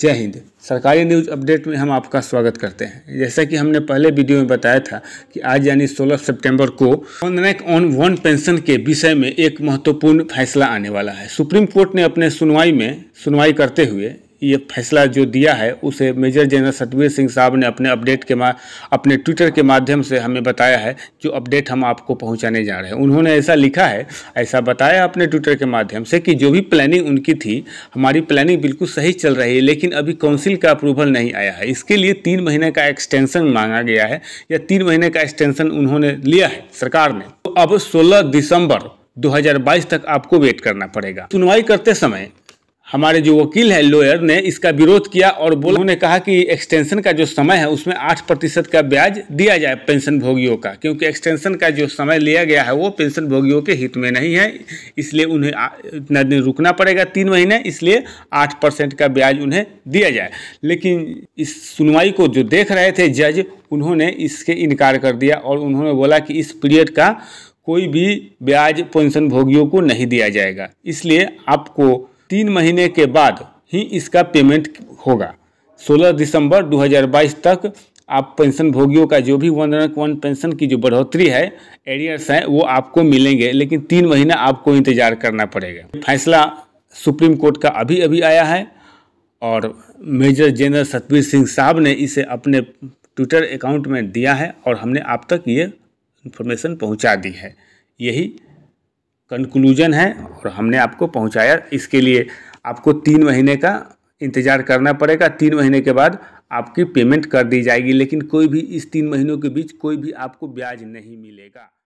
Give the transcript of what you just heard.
जय हिंद सरकारी news update में हम आपका स्वागत करते हैं जैसा कि हमने पहले वीडियो में बताया था कि आज यानी 16 सितंबर को one rank on one pension के विषय में एक महत्वपूर्ण फैसला आने वाला है सुप्रीम कोर्ट ने अपने सुनवाई में सुनवाई करते हुए ये फैसला जो दिया है उसे मेजर जनरल सतबीर सिंह साहब ने अपने अपडेट के मा अपने ट्विटर के माध्यम से हमें बताया है जो अपडेट हम आपको पहुंचाने जा रहे हैं उन्होंने ऐसा लिखा है ऐसा बताया अपने ट्विटर के माध्यम से कि जो भी प्लानिंग उनकी थी हमारी प्लानिंग बिल्कुल सही चल रही है लेकिन अभी काउंसिल का अप्रूवल नहीं आया है इसके लिए तीन महीने का एक्सटेंसन मांगा गया है या तीन महीने का एक्सटेंसन उन्होंने लिया है सरकार ने तो अब सोलह दिसंबर 2022 तक आपको वेट करना पड़ेगा सुनवाई करते समय हमारे जो वकील है लॉयर ने इसका विरोध किया और बोल उन्होंने कहा कि एक्सटेंशन का जो समय है उसमें आठ प्रतिशत का ब्याज दिया जाए पेंशन भोगियों का क्योंकि एक्सटेंशन का जो समय लिया गया है वो पेंशन भोगियों के हित में नहीं है इसलिए उन्हें इतना दिन रुकना पड़ेगा तीन महीने इसलिए आठ परसेंट का ब्याज उन्हें दिया जाए लेकिन इस सुनवाई को जो देख रहे थे जज उन्होंने इसके इनकार कर दिया और उन्होंने बोला कि इस पीरियड का कोई भी ब्याज पेंशन भोगियों को नहीं दिया जाएगा इसलिए आपको तीन महीने के बाद ही इसका पेमेंट होगा 16 दिसंबर 2022 तक आप पेंशन भोगियों का जो भी वन रैंक वन पेंशन की जो बढ़ोतरी है एरियर्स हैं वो आपको मिलेंगे लेकिन तीन महीना आपको इंतज़ार करना पड़ेगा फैसला सुप्रीम कोर्ट का अभी अभी आया है और मेजर जनरल सतबीर सिंह साहब ने इसे अपने ट्विटर अकाउंट में दिया है और हमने आप तक ये इन्फॉर्मेशन पहुंचा दी है यही कंक्लूजन है और हमने आपको पहुंचाया इसके लिए आपको तीन महीने का इंतज़ार करना पड़ेगा तीन महीने के बाद आपकी पेमेंट कर दी जाएगी लेकिन कोई भी इस तीन महीनों के बीच कोई भी आपको ब्याज नहीं मिलेगा